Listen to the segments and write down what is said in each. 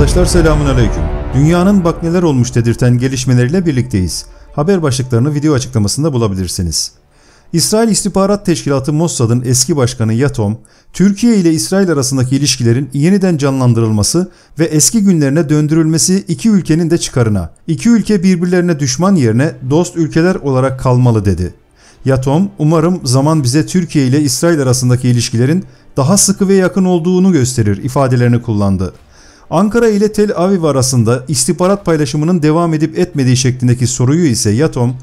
Arkadaşlar selamun aleyküm. Dünyanın bak neler olmuş dedirten gelişmeleriyle birlikteyiz. Haber başlıklarını video açıklamasında bulabilirsiniz. İsrail İstihbarat Teşkilatı Mossad'ın eski başkanı Yatom, Türkiye ile İsrail arasındaki ilişkilerin yeniden canlandırılması ve eski günlerine döndürülmesi iki ülkenin de çıkarına, iki ülke birbirlerine düşman yerine dost ülkeler olarak kalmalı dedi. Yatom, umarım zaman bize Türkiye ile İsrail arasındaki ilişkilerin daha sıkı ve yakın olduğunu gösterir ifadelerini kullandı. Ankara ile Tel Aviv arasında istihbarat paylaşımının devam edip etmediği şeklindeki soruyu ise Yatom,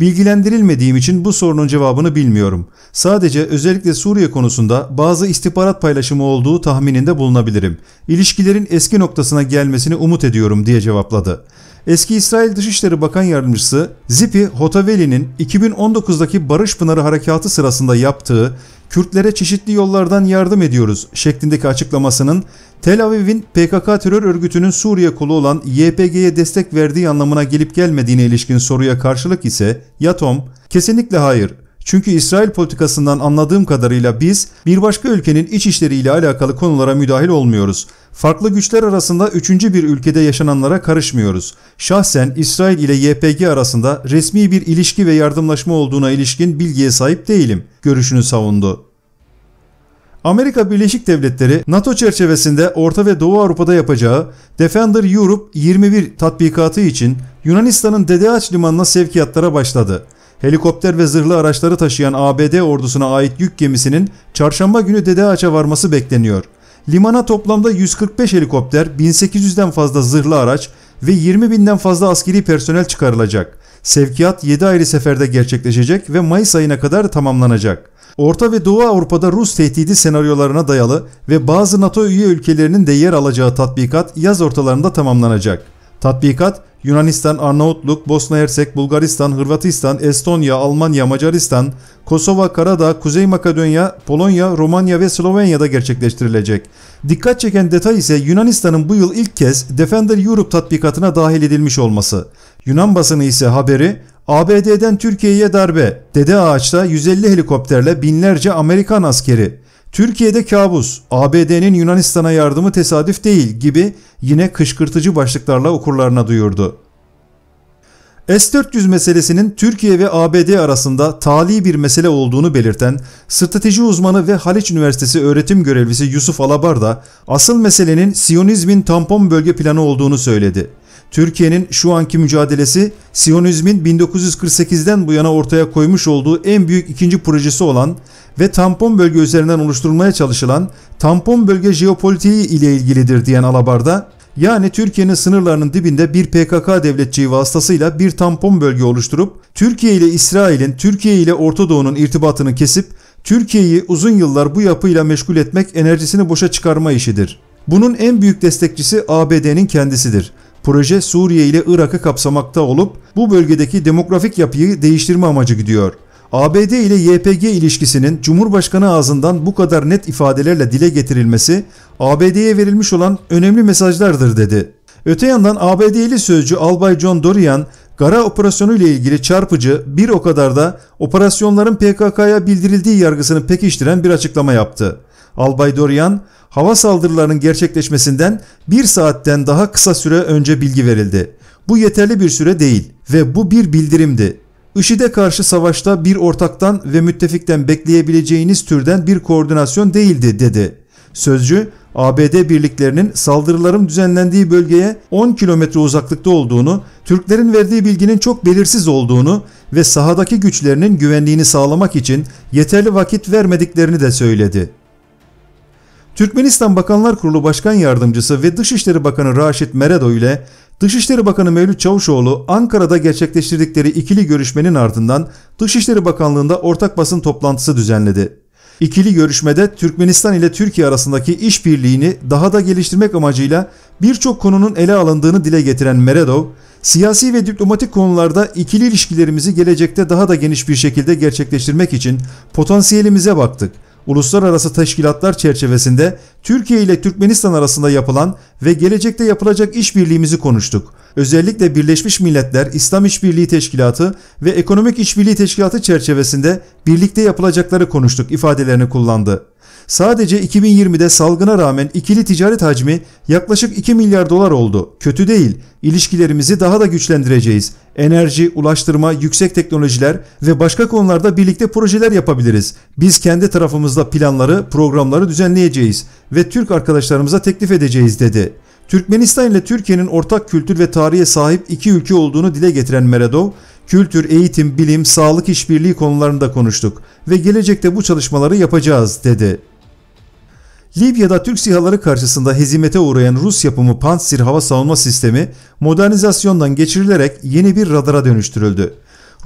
Bilgilendirilmediğim için bu sorunun cevabını bilmiyorum. Sadece özellikle Suriye konusunda bazı istihbarat paylaşımı olduğu tahmininde bulunabilirim. İlişkilerin eski noktasına gelmesini umut ediyorum diye cevapladı. Eski İsrail Dışişleri Bakan Yardımcısı Zipi Hotaveli'nin 2019'daki Barış Pınarı Harekatı sırasında yaptığı Kürtlere çeşitli yollardan yardım ediyoruz şeklindeki açıklamasının Tel Aviv'in PKK terör örgütünün Suriye kolu olan YPG'ye destek verdiği anlamına gelip gelmediğine ilişkin soruya karşılık ise Yatom kesinlikle hayır çünkü İsrail politikasından anladığım kadarıyla biz bir başka ülkenin iç işleriyle alakalı konulara müdahil olmuyoruz. Farklı güçler arasında üçüncü bir ülkede yaşananlara karışmıyoruz. Şahsen İsrail ile YPG arasında resmi bir ilişki ve yardımlaşma olduğuna ilişkin bilgiye sahip değilim. Görüşünü savundu. Amerika Birleşik Devletleri NATO çerçevesinde Orta ve Doğu Avrupa'da yapacağı Defender Europe 21 tatbikatı için Yunanistan'ın Dedeağaç limanına sevkiyatlara başladı. Helikopter ve zırhlı araçları taşıyan ABD ordusuna ait yük gemisinin çarşamba günü Dedeağaç'a varması bekleniyor. Limana toplamda 145 helikopter, 1800'den fazla zırhlı araç ve 20 binden fazla askeri personel çıkarılacak. Sevkiyat 7 ayrı seferde gerçekleşecek ve Mayıs ayına kadar tamamlanacak. Orta ve Doğu Avrupa'da Rus tehdidi senaryolarına dayalı ve bazı NATO üye ülkelerinin de yer alacağı tatbikat yaz ortalarında tamamlanacak. Tatbikat Yunanistan, Arnavutluk, Bosna Hersek, Bulgaristan, Hırvatistan, Estonya, Almanya, Macaristan, Kosova, Karadağ, Kuzey Makedonya, Polonya, Romanya ve Slovenya'da gerçekleştirilecek. Dikkat çeken detay ise Yunanistan'ın bu yıl ilk kez Defender Europe tatbikatına dahil edilmiş olması. Yunan basını ise haberi ABD'den Türkiye'ye darbe, Dede Ağaç'ta 150 helikopterle binlerce Amerikan askeri, Türkiye'de kabus, ABD'nin Yunanistan'a yardımı tesadüf değil gibi yine kışkırtıcı başlıklarla okurlarına duyurdu. S-400 meselesinin Türkiye ve ABD arasında tali bir mesele olduğunu belirten strateji uzmanı ve Haliç Üniversitesi öğretim görevlisi Yusuf Alabar da asıl meselenin Siyonizmin tampon bölge planı olduğunu söyledi. Türkiye'nin şu anki mücadelesi Siyonizmin 1948'den bu yana ortaya koymuş olduğu en büyük ikinci projesi olan ve tampon bölge üzerinden oluşturulmaya çalışılan tampon bölge jeopolitiği ile ilgilidir diyen Alabarda, yani Türkiye'nin sınırlarının dibinde bir PKK devletçiği vasıtasıyla bir tampon bölge oluşturup Türkiye ile İsrail'in, Türkiye ile Orta Doğu'nun irtibatını kesip Türkiye'yi uzun yıllar bu yapıyla meşgul etmek enerjisini boşa çıkarma işidir. Bunun en büyük destekçisi ABD'nin kendisidir proje Suriye ile Irak'ı kapsamakta olup bu bölgedeki demografik yapıyı değiştirme amacı gidiyor. ABD ile YPG ilişkisinin Cumhurbaşkanı ağzından bu kadar net ifadelerle dile getirilmesi ABD'ye verilmiş olan önemli mesajlardır dedi. Öte yandan ABD'li sözcü Albay John Dorian, Gara operasyonu ile ilgili çarpıcı bir o kadar da operasyonların PKK'ya bildirildiği yargısını pekiştiren bir açıklama yaptı. Albay Dorian, Hava saldırılarının gerçekleşmesinden bir saatten daha kısa süre önce bilgi verildi. Bu yeterli bir süre değil ve bu bir bildirimdi. IŞİD'e karşı savaşta bir ortaktan ve müttefikten bekleyebileceğiniz türden bir koordinasyon değildi dedi. Sözcü ABD birliklerinin saldırıların düzenlendiği bölgeye 10 kilometre uzaklıkta olduğunu, Türklerin verdiği bilginin çok belirsiz olduğunu ve sahadaki güçlerinin güvenliğini sağlamak için yeterli vakit vermediklerini de söyledi. Türkmenistan Bakanlar Kurulu Başkan Yardımcısı ve Dışişleri Bakanı Raşit Meredo ile Dışişleri Bakanı Mevlüt Çavuşoğlu Ankara'da gerçekleştirdikleri ikili görüşmenin ardından Dışişleri Bakanlığı'nda ortak basın toplantısı düzenledi. İkili görüşmede Türkmenistan ile Türkiye arasındaki işbirliğini daha da geliştirmek amacıyla birçok konunun ele alındığını dile getiren Meredov, siyasi ve diplomatik konularda ikili ilişkilerimizi gelecekte daha da geniş bir şekilde gerçekleştirmek için potansiyelimize baktık uluslararası teşkilatlar çerçevesinde Türkiye ile Türkmenistan arasında yapılan ve gelecekte yapılacak işbirliğimizi konuştuk. Özellikle Birleşmiş Milletler İslam İşbirliği Teşkilatı ve Ekonomik İşbirliği Teşkilatı çerçevesinde birlikte yapılacakları konuştuk ifadelerini kullandı. Sadece 2020'de salgına rağmen ikili ticaret hacmi yaklaşık 2 milyar dolar oldu. Kötü değil. İlişkilerimizi daha da güçlendireceğiz. Enerji, ulaştırma, yüksek teknolojiler ve başka konularda birlikte projeler yapabiliriz. Biz kendi tarafımızda planları, programları düzenleyeceğiz ve Türk arkadaşlarımıza teklif edeceğiz dedi. Türkmenistan ile Türkiye'nin ortak kültür ve tarihe sahip iki ülke olduğunu dile getiren Meredov, kültür, eğitim, bilim, sağlık işbirliği konularında konuştuk ve gelecekte bu çalışmaları yapacağız dedi. Libya'da Türk sihaları karşısında hezimete uğrayan Rus yapımı Pantsir hava savunma sistemi modernizasyondan geçirilerek yeni bir radara dönüştürüldü.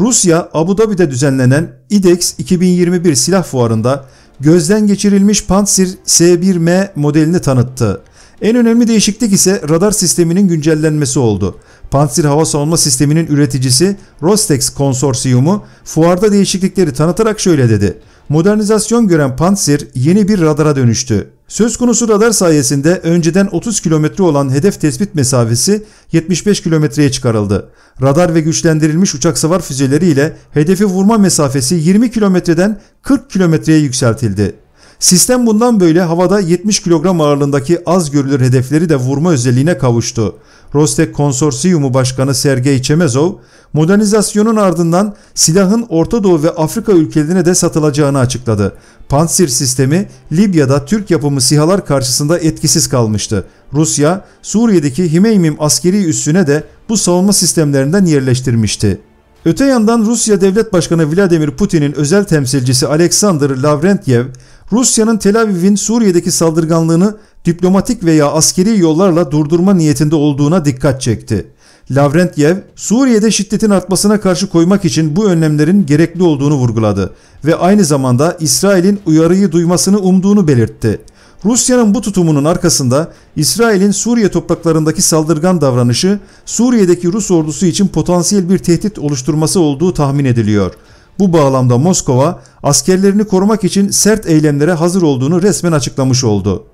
Rusya, Abu Dhabi'de düzenlenen IDEX 2021 silah fuarında gözden geçirilmiş Pantsir S1M modelini tanıttı. En önemli değişiklik ise radar sisteminin güncellenmesi oldu. Pantsir hava savunma sisteminin üreticisi Rostex konsorsiyumu fuarda değişiklikleri tanıtarak şöyle dedi. Modernizasyon gören Pantsir yeni bir radara dönüştü. Söz konusu radar sayesinde önceden 30 kilometre olan hedef tespit mesafesi 75 kilometreye çıkarıldı. Radar ve güçlendirilmiş uçak savar füzeleriyle hedefi vurma mesafesi 20 kilometreden 40 kilometreye yükseltildi. Sistem bundan böyle havada 70 kilogram ağırlığındaki az görülür hedefleri de vurma özelliğine kavuştu. Rostek Konsorsiyumu Başkanı Sergey Çemezov, modernizasyonun ardından silahın Orta Doğu ve Afrika ülkelerine de satılacağını açıkladı. Pantsir sistemi Libya'da Türk yapımı sihalar karşısında etkisiz kalmıştı. Rusya, Suriye'deki Himeymim askeri üssüne de bu savunma sistemlerinden yerleştirmişti. Öte yandan Rusya Devlet Başkanı Vladimir Putin'in özel temsilcisi Alexander Lavrentyev, Rusya'nın Tel Aviv'in Suriye'deki saldırganlığını diplomatik veya askeri yollarla durdurma niyetinde olduğuna dikkat çekti. Lavrentyev, Suriye'de şiddetin artmasına karşı koymak için bu önlemlerin gerekli olduğunu vurguladı ve aynı zamanda İsrail'in uyarıyı duymasını umduğunu belirtti. Rusya'nın bu tutumunun arkasında İsrail'in Suriye topraklarındaki saldırgan davranışı Suriye'deki Rus ordusu için potansiyel bir tehdit oluşturması olduğu tahmin ediliyor. Bu bağlamda Moskova askerlerini korumak için sert eylemlere hazır olduğunu resmen açıklamış oldu.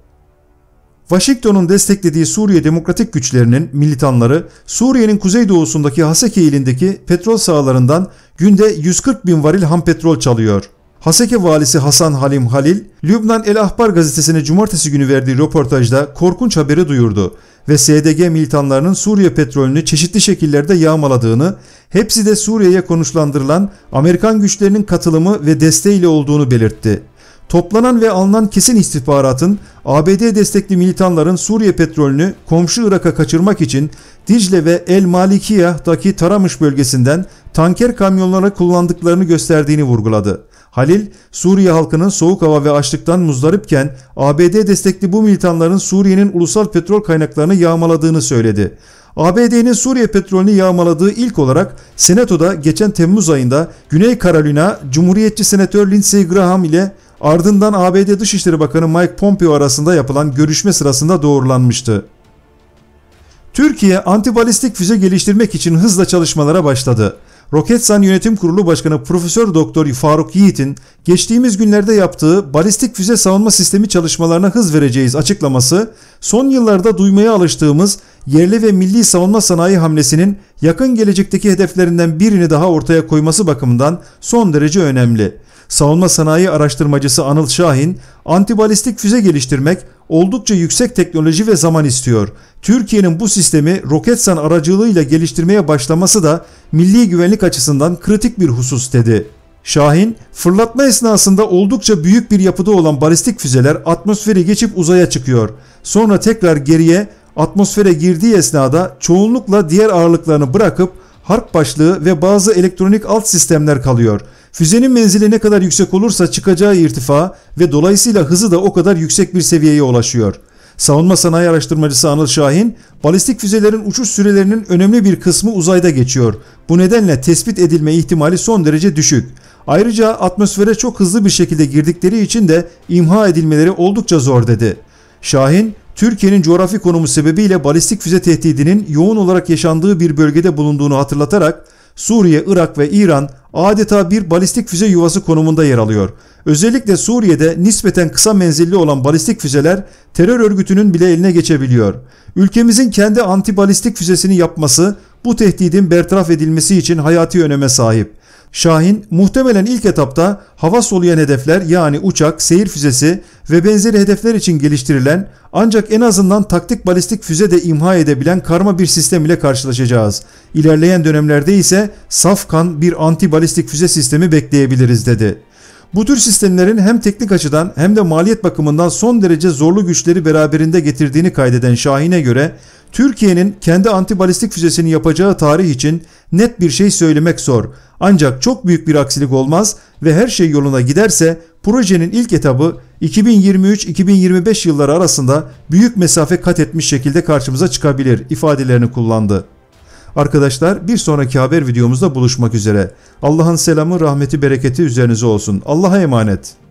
Washington'un desteklediği Suriye Demokratik Güçlerinin militanları Suriye'nin kuzeydoğusundaki Haseke ilindeki petrol sahalarından günde 140 bin varil ham petrol çalıyor. Haseke valisi Hasan Halim Halil, Lübnan El Ahbar gazetesine cumartesi günü verdiği röportajda korkunç haberi duyurdu ve SDG militanlarının Suriye petrolünü çeşitli şekillerde yağmaladığını, hepsi de Suriye'ye konuşlandırılan Amerikan güçlerinin katılımı ve desteğiyle olduğunu belirtti. Toplanan ve alınan kesin istihbaratın ABD destekli militanların Suriye petrolünü komşu Irak'a kaçırmak için Dicle ve El Malikiyah'daki Taramış bölgesinden tanker kamyonlara kullandıklarını gösterdiğini vurguladı. Halil, Suriye halkının soğuk hava ve açlıktan muzdaripken ABD destekli bu militanların Suriye'nin ulusal petrol kaynaklarını yağmaladığını söyledi. ABD'nin Suriye petrolünü yağmaladığı ilk olarak Senato'da geçen Temmuz ayında Güney Carolina Cumhuriyetçi Senatör Lindsey Graham ile ardından ABD Dışişleri Bakanı Mike Pompeo arasında yapılan görüşme sırasında doğrulanmıştı. Türkiye antibalistik füze geliştirmek için hızla çalışmalara başladı. Roketsan Yönetim Kurulu Başkanı Profesör Doktor Faruk Yiğit'in geçtiğimiz günlerde yaptığı balistik füze savunma sistemi çalışmalarına hız vereceğiz açıklaması, son yıllarda duymaya alıştığımız yerli ve milli savunma sanayi hamlesinin yakın gelecekteki hedeflerinden birini daha ortaya koyması bakımından son derece önemli. Savunma sanayi araştırmacısı Anıl Şahin, antibalistik füze geliştirmek oldukça yüksek teknoloji ve zaman istiyor. Türkiye'nin bu sistemi Roketsan aracılığıyla geliştirmeye başlaması da milli güvenlik açısından kritik bir husus dedi. Şahin, fırlatma esnasında oldukça büyük bir yapıda olan balistik füzeler atmosferi geçip uzaya çıkıyor. Sonra tekrar geriye atmosfere girdiği esnada çoğunlukla diğer ağırlıklarını bırakıp harp başlığı ve bazı elektronik alt sistemler kalıyor. Füzenin menzili ne kadar yüksek olursa çıkacağı irtifa ve dolayısıyla hızı da o kadar yüksek bir seviyeye ulaşıyor. Savunma sanayi araştırmacısı Anıl Şahin, balistik füzelerin uçuş sürelerinin önemli bir kısmı uzayda geçiyor. Bu nedenle tespit edilme ihtimali son derece düşük. Ayrıca atmosfere çok hızlı bir şekilde girdikleri için de imha edilmeleri oldukça zor dedi. Şahin, Türkiye'nin coğrafi konumu sebebiyle balistik füze tehdidinin yoğun olarak yaşandığı bir bölgede bulunduğunu hatırlatarak Suriye, Irak ve İran adeta bir balistik füze yuvası konumunda yer alıyor. Özellikle Suriye'de nispeten kısa menzilli olan balistik füzeler terör örgütünün bile eline geçebiliyor. Ülkemizin kendi antibalistik füzesini yapması bu tehdidin bertaraf edilmesi için hayati öneme sahip. Şahin muhtemelen ilk etapta hava soluyan hedefler yani uçak, seyir füzesi ve benzeri hedefler için geliştirilen ancak en azından taktik balistik füze de imha edebilen karma bir sistem ile karşılaşacağız. İlerleyen dönemlerde ise safkan bir anti balistik füze sistemi bekleyebiliriz dedi. Bu tür sistemlerin hem teknik açıdan hem de maliyet bakımından son derece zorlu güçleri beraberinde getirdiğini kaydeden Şahin'e göre Türkiye'nin kendi antibalistik füzesini yapacağı tarih için net bir şey söylemek zor. Ancak çok büyük bir aksilik olmaz ve her şey yoluna giderse projenin ilk etabı 2023-2025 yılları arasında büyük mesafe kat etmiş şekilde karşımıza çıkabilir ifadelerini kullandı. Arkadaşlar bir sonraki haber videomuzda buluşmak üzere. Allah'ın selamı, rahmeti, bereketi üzerinize olsun. Allah'a emanet.